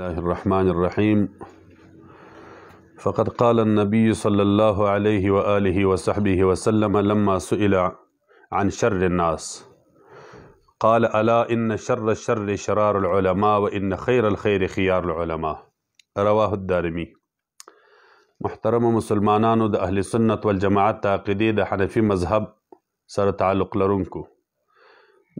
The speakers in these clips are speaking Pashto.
الله الرحمن الرحيم فقد قال النبي صلى الله عليه وآله وصحبه وسلم لما سئل عن شر الناس قال ألا إن شر الشر شرار العلماء وإن خير الخير خيار العلماء رواه الدارمي محترم مسلمانان ده اهل سنة والجماعات تاقدي ده حنفي مذهب سر تعلق لرنكو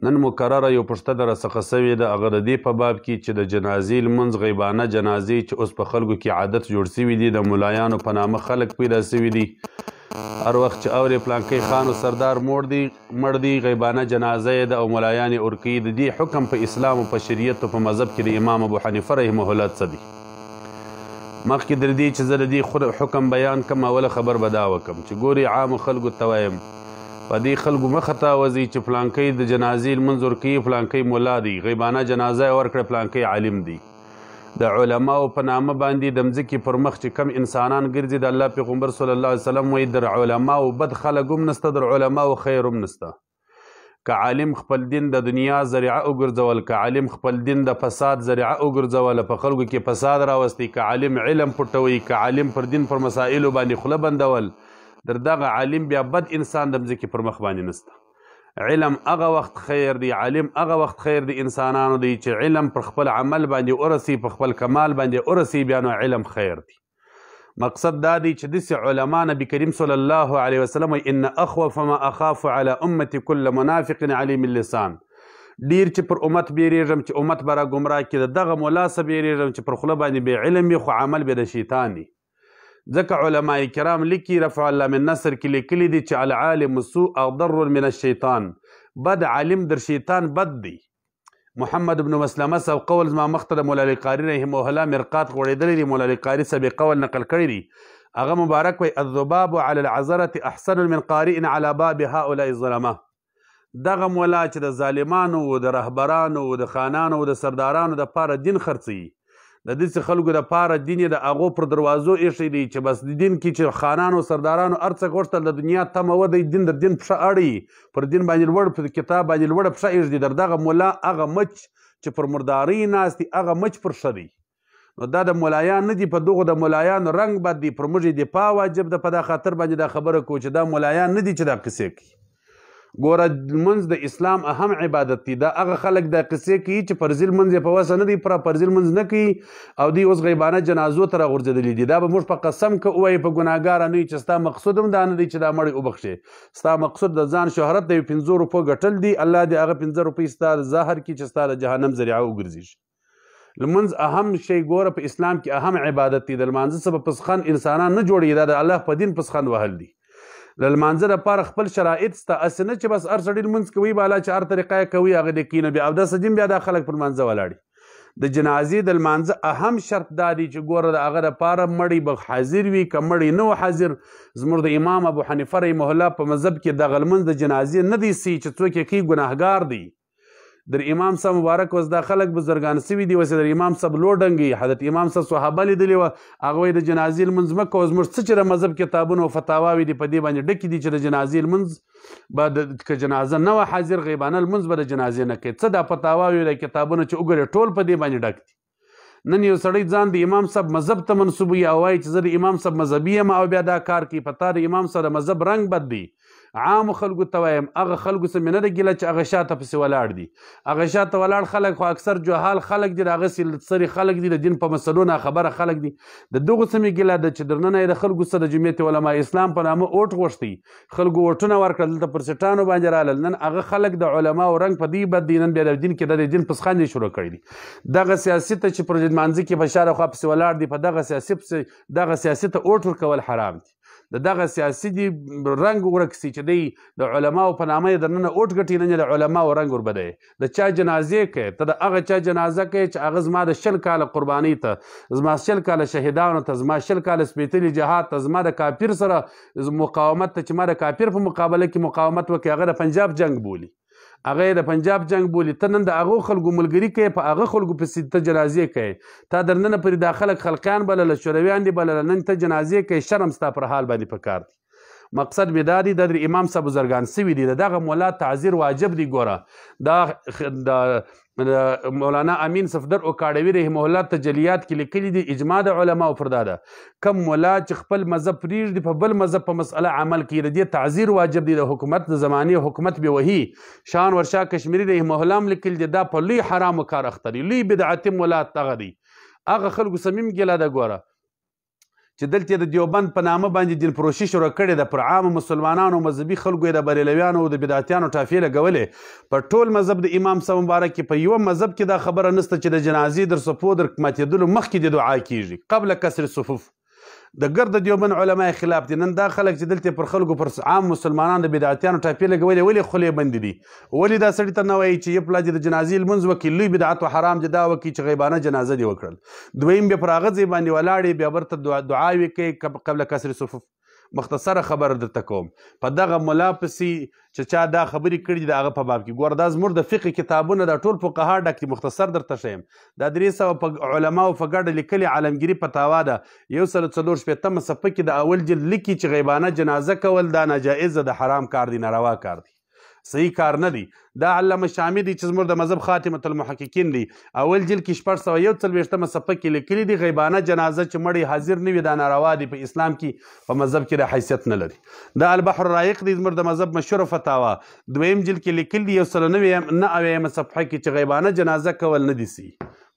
نن مکرره یو پښته در څخه سوې د هغه د دې په باب کې چې د جنازې لمونځ غیبانه جنازې چې اوس په خلکو کې عادت جوړ سوي دي د ملایانو په نامه خلک پیدا سوي دي هر وخت چې اورې پلانکۍ خان او سردار موړ دي مړ دي غیبانه جنازه یې د او ملایان یې ورکوي د دې حکم په اسلام او په شریعت او په مذهب کې د امام ابو حنیفه رحمه الله څه دی مخکې در دې چې زه د دې حکم بیان کم اوله خبر به دا وکم چې ګوري عام خلکو ته وایم په دې خلکو مخه ته وځي چې پلانکې د جنازې منظور کوي پلانکې مولا دی غیبانه جنازه ورکړه پلانکې عالم دی د علماو په نامه باندې د مځکې پر مخ چې کم انسانان ګرځي د الله پیغمبر صلی الله علیه وسلم وایي در علماو بد خلک هم نسته در علماو خیر هم نسته که عالم خپل دین د دنیا ذریعه وګرځول که عالم خپل دین د فساد ذریعه وګرځول په خلکو کې فساد راوستي که عالم علم پټوي که عالم پر دین پر مسائلو باندې خوله بندول در دغه عالم بیا بد انسان د مځکې پر مخ باندې نسته علم هغه وخت خیر دی عالم هغه وخت خیر دی انسانانو دی چې علم پر خپل عمل باندې اورسي په خپل کمال باندې اورسي بیا نو علم خیر دی مقصد دا دی چې داسې علما نبی کریم صلی الله علیه وسلم ان اخوف ما اخاف على امتي كل منافق علیم اللسان ډیر چې پر امت بیریږم چې امت برا گمراه کړي دغه مولا سره بیریږم چې پر خله باندې به علم خو عمل به د شیطان دی ځکه علما کرام لیکي رفع الله من نصر کې لیکلي دي چې العالم سوء اضر من الشیطان بد عالم در شیطان بد دی محمد ابن مسلمه سب قول ما مخته د مولا قاری رحمه الله مرقات غوړېدلې دي مولا قاری سب قول نقل کړی دی هغه مبارک وي الذباب على العذره احسن من قارئ على باب هؤلاء الظلمه دغه مولا چې د ظالمانو او د رهبرانو او د خانانو او د سردارانو د پاره دین خرڅي د دې خلکو د پاره دین د اغو پر دروازو ایښی دی چې بس د دین کې چې خانانو سردارانو ارڅه کوشتل د دنیا تمه و د دین د دین پښه اړي پر دین باندې لوړ پر کتاب باندې لوړ پښه ایږدي در دغه مولا هغه مچ چې پر مرداری ناستي هغه مچ پر شدی نو دا د مولایان نه دی په دغه د مولایان رنگ بد دی پر موږ دی پا واجب د په دا خاطر باندې دا خبره کو چې دا مولایان نه دی چې دا قصې کوي ګوره منځ د اسلام اهم عبادت دی دا هغه خلک د قصې کوي چې فرض منځ په وسه نه دی پر فرض منځ نه کوي او دی اوس غیبانه جنازو تر غورځېدلې دي دا به موږ په قسم کې وایي په ګناګار نه چې ستا مقصود هم دا نه دی چې دا مړی وبخښي ستا مقصود د ځان شهرت دی 15 روپو ګټل دی الله دې هغه 15 روپۍ ستا زهر کې چې ستا د جهنم ذریعہ وګرځي لمنز اهم شی ګوره په اسلام کې اهم عبادت دی د لمانځه سبب پسخن انسانان نه جوړي دا د الله په دین پسخن وهل دي للمانځه لپاره خپل شرایط ستا اسنه چې بس ار سړی منځ کوي بالا چې ار طریقه کوي هغه د کینه بیا او د سجن بیا د خلک پر مانځه ولاړي د جنازې د لمانځه اهم شرط دا دی چې ګوره د هغه لپاره مړی به حاضر وي که مړی نه حاضر زموږ د امام ابو حنیفه رحمه الله په مذهب کې دغه لمونځ د جنازې نه دی سي چې څوک یې کوي ګناهګار دی در امام صاحب مبارک وس دا خلک بزرګان سوي دي وس در امام صاحب لوډنګي حضرت امام صاحب صحابه لیدلی و هغه د جنازې لمنځ مکه اوس موږ څه چې مذهب کتابونه او فتاواوي دي په دې باندې ډکې دي چې د جنازې لمنځ به د جنازه نه و حاضر غیبانه لمنځ به د جنازې نه کوي څه دا فتاواوي د کتابونه چې وګوري ټول په دې باندې ډک دي نن یو سړی ځان د امام صاحب مذهب ته منسوبوي او وایي چې زه د امام صاحب مذهبي یم او بیا دا کار کوي په تا د امام صاحب د مذهب رنګ بد دی عام خلکو ته وایم هغه خلکو سم نه د ګیله چې هغه شاته پسې ولاړ دي هغه شاته ولاړ خلک خو اکثر جهال خلک دي د هغه سری خلک دي د دین په مسلو نه خبره خلک دي د دغه سم ګیله د چې درننه د خلکو سره جمعیت علما اسلام په نامه اوټ غوښتي خلکو وټونه ورکړل د پرسټانو باندې رالل نن هغه خلک د علما او رنگ په دی بد دینن بیا د دین کې د دین پسخاندې شروع کړی دي دغه سیاست چې پر جدمانځي کې بشاره خو پسې ولاړ دي په دغه سیاست دغه سیاست اوټ ورکول حرام دي د دغه سیاسي دی رنګ ورک سي چې دی د علماو په نامه د نن اوټ غټي نه د علماو رنګ ور بده د چا جنازې کې ته د هغه چا جنازه کې چې هغه زما د شل کال قرباني ته زما شل کال شهیدانو ته زما شل کال سپېتلي جهاد ته زما د کافر سره مقاومت ته چې ما د کافر په مقابله کې مقاومت وکړ هغه د پنجاب جنگ بولی هغه د پنجاب جنگ بولی ته نن د هغه خلکو ملګری کوي په هغه خلکو پسې ته جنازې کوي تا در نن پر داخله خلقان بلل شورویان دي بلل نن ته جنازې کوي شرم ستا پر حال باندې پکار دي مقصد به دادی د امام صاحب زرګان سوي دي دغه مولا تعذير واجب دي ګوره دا د مولانا امین صفدر او کاډوی رحم الله تجلیات کې لیکلي دي اجماع د علما او فردا ده کم مولا چې خپل مذهب پریږدي په بل مذهب په مسله عمل کوي د دې تعذیر واجب دی د حکومت د زمانه حکومت به وهي شان ورشا کشمیری رحم الله هم لیکل دي دا په لوی حرام کار اختري لوی بدعت مولا تغدي هغه خلکو سمیم ګلا د ګوره چې دلته د دیوبند په نامه باندې دین پروشي شروع کړې ده پر عام مسلمانانو مذهبي خلکو د بریلویانو او د بدعتیانو ټافیې لګولې په ټول مذهب د امام صاحب مبارک په یو مذهب کې دا خبره نسته چې د جنازې در صفو در ماتېدلو مخکې د دعا کیږي قبل کسر صفوف د ګرد دیوبند علما خلاف دي نن دا خلک چې دلته پر خلکو پر عام مسلمانانو د بدعتیانو ټاپې لګولې ولې خولې بند دي ولې دا سړی ته نه وایي چې یو پلاجی د جنازې لمونځ وکړي لوی بدعت او حرام جدا وکړي چې غیبانه جنازه دی وکړل دویم به پر هغه ځای باندې ولاړې بیا برته دعا وکړي قبل کسر صفوف مختصره خبر درته کوم په دغه ملا پسې چې چا دا خبرې کړې د هغه په باب کې ګوره دا زموږ د فقه کتابونه د ټول فقها ډک دي مختصر درته ښیم دا درې سوه په علماو په ګډه لیکلې عالمګیري پتاوا ده یو سل څلور شپېتمه څپه کې د اول جلد لیکي چې غیبانه جنازه کول دا ناجایزه د حرام کار دی ناروا کار دی صحیح کار نه دی دا علامه شامی دی چې زموږ د مذهب خاتمه المحققین دی اول جل کې شپږ سوه یو څلوېښتمه صفحه کې لیکلي دی غیبانه جنازه چې مړی حاضر نه وي دا ناروا دی په اسلام کې په مذهب کې د حیثیت نه لري دا البحر رایق دی زموږ د مذهب مشهوره فتاوا دویم جل کې لیکلي دی یو سل نوي نه اویمه صفحه کې چې غیبانه جنازه کول نه دي سي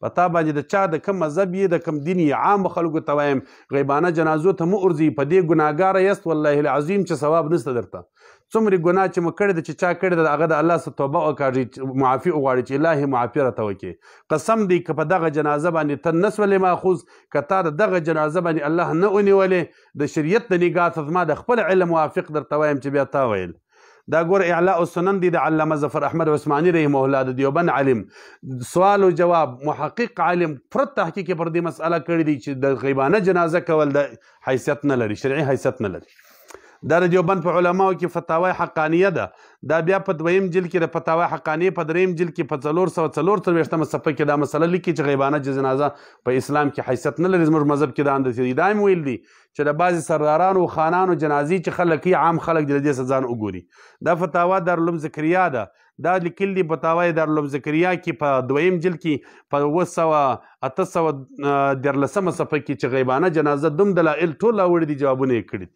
په تا باندې د چا د کم مذهب یې د کم دین یې عام خلکو ته وایم غیبانه جنازو ته مو ارځي په دې ګناګار یست والله العظیم چې ثواب نشته درته څومره ګناه چې مو کړی د چې چا کړی د هغه د الله څخه توبه وکاږي معافي وغواړي چې الهي معافي راته وکړي قسم دی که په دغه جنازه باندې ته نه سولې ماخوذ که تا د دغه جنازه باندې الله نه ونیولې د شریعت د نګاه څخه زما د خپل علم موافق درته وایم چې بیا تا ویل دا ګور اعلاء السنن دی د علامه ظفر احمد عثماني رحمه الله د دیوبند عالم سوال او جواب محقق عالم پر تحقیق پر دې مسأله کړې دي چې د غیبانه جنازه کول د حیثیت نه لري شرعي حیثیت نه لري دا د دیوبند په علماو کې فتاوی حقانیه ده دا بیا په دویم جل کې د فتاوی حقانیه په دریم جل کې په څلور سوه څلور څلوېښتمه صفحه کې دا مسله لیکي چې غیبانه جنازه په اسلام کې حیثیت نه لري زموږ مذهب کې دا اندېښنې دا هم ویل دي چې د بعضې سردارانو خانانو جنازې چې خلک عام خلک د دې ځان وګوري دا فتاوا دارالعلوم ذکریا ده دا لیکل دي بتاوی در لوم ذکریا کې په دویم جل کې په 1900 1900 درلسمه صفحه کې چې غیبانه جنازه دم دلایل ټوله وړي دي جوابونه یې کړی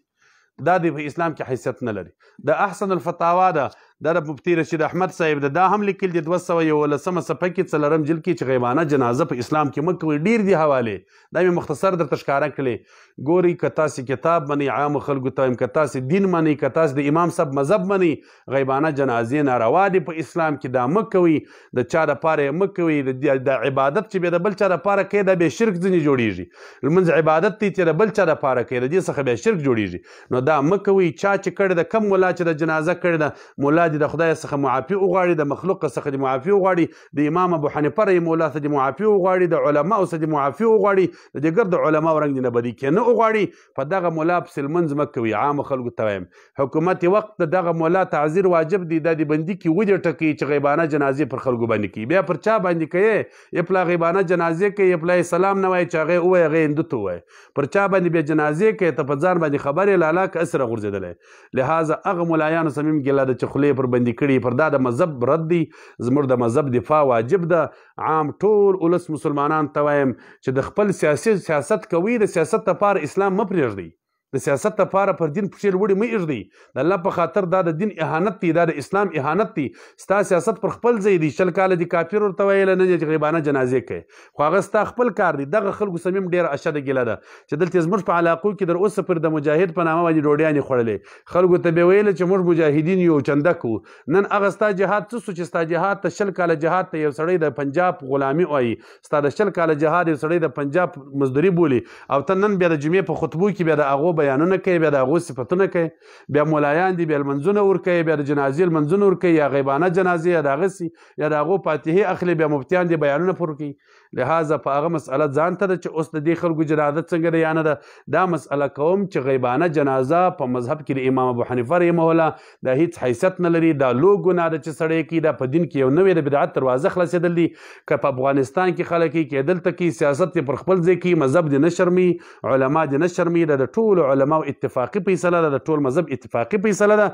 دا دی په اسلام کې حیثیت نه لري دا احسن الفتاوا ده دا د مفتی رشید احمد صاحب دا هم لیکل دي 211 صفحه کې څلرم جلد کې چې غیبانه جنازه په اسلام کې مکه ډیر دی حواله دا می مختصر درته ښکارا کړي ګوري کتا سي کتاب منی عام خلکو ته کتا سي دین منی کتا سي د امام صاحب مذهب منی غیبانه جنازې ناروا دي په اسلام کې دا مکوي د چا د پاره مکوي د عبادت چې به د بل چا د پاره کې د به شرک ځنی جوړیږي لمنځ عبادت تی چې د بل چا د پاره کې د دې څخه به شرک جوړیږي نو دا مکوي چا چې کړ د کم ولا چې د جنازه کړ د مولا دي د خدای څخه معافي وغواړي د مخلوق څخه د معافي وغواړي د امام ابو حنیفه رحم الله څخه د معافي وغواړي د علماو څخه د معافي وغواړي د دګر د علماو رنگ دي نه بدی کنه وغواړي په دغه مولا پس المنز مکوي عام خلکو توایم حکومت وخت دغه مولا تعذير واجب دي د بندي کې ودی ټکی چې غیبانه جنازي پر خلکو باندې کی بیا پر چا باندې کوي خپل غیبانه جنازه کوي خپل سلام نه وای چاغه وای غیندو تو وای پر چا باندې بیا جنازه کوي ته په ځان باندې خبره لالاک اسره غورځیدلې لهدا هغه ملایانو سمیم ګلاده چې خلی پر بربندي کړي پر دا د مذهب رد دی زموږ د مذهب دفاع واجب ده عام ټول ولس مسلمانان ته وایم چې د خپل سیاسي سیاست کوي د سیاست لپاره اسلام مه پرېږدئ د سیاست لپاره پر دین پښې وړي مې اږدي د الله په خاطر دا د دین اهانت دی دا د اسلام اهانت دی ستا سیاست پر خپل ځای دی شل کال دی کافر ورته ویل نه چې غریبانه جنازې کوي خو هغه ستا خپل کار دی دغه خلکو سمیم ډیر اشد ګیله ده چې دلته زموږ په علاقو کې در اوس پر د مجاهد په نامه باندې ډوډیانې خړلې خلکو ته به ویل چې موږ مجاهدین یو چندکو نن هغه ستا جهاد څه چې ستا جهاد ته شل کال جهاد ته یو سړی د پنجاب غلامي وایي ستا د شل کال جهاد یو سړی د پنجاب مزدوري بولی او ته نن بیا د جمعې په خطبو کې بیا د هغه بیانونه کوي بیا د هغو صفتونه کوي بیا ملایان دي بیا لمنځونه ورکوي بیا د جنازې لمنځونه ورکوي یا غیبانه جنازې یا دغسې یا د هغو فاتحې اخلي بیا مفتیان دي بیانونه پر کوي لہذا په هغه مسأله ځان ته چې اوس د دې خلکو جنازت څنګه ده یا نه ده دا مسأله کوم چې غیبانه جنازه په مذهب کې د امام ابو حنیفه رحمه الله دا هیڅ حیثیت نه لري دا لو ګناه ده چې سړی کې دا په دین کې یو نوې د بدعت دروازه خلاصېدل دي که په افغانستان کې خلک کې دلته کې سیاست پر خپل ځای کې مذهب د نه شرمي علما د نه شرمي د ټول علماو اتفاقي فیصله ده د ټول مذهب اتفاقي فیصله ده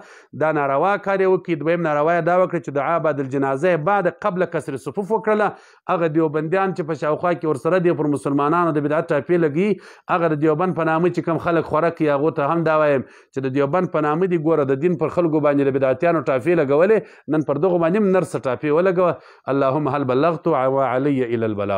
دا ناروا کار وکړي دویم ناروا دا وکړي چې دعا بعد الجنازه بعد قبل کسر صفوف وکړه هغه دیوبندیان چې په شاوخوا کې ورسره دی پر مسلمانانو د بدعت ټاپې لګي هغه د دیوبند په نامه چې کم خلک خوراک یا غو ته هم دا وایم چې د دیوبند په نامه دی ګوره د دین پر خلکو باندې د بدعتیانو ټاپې لګولې نن پر دغه باندې نرسه ټاپې ولګوه اللهم هل بلغت وعلي الى البلاغ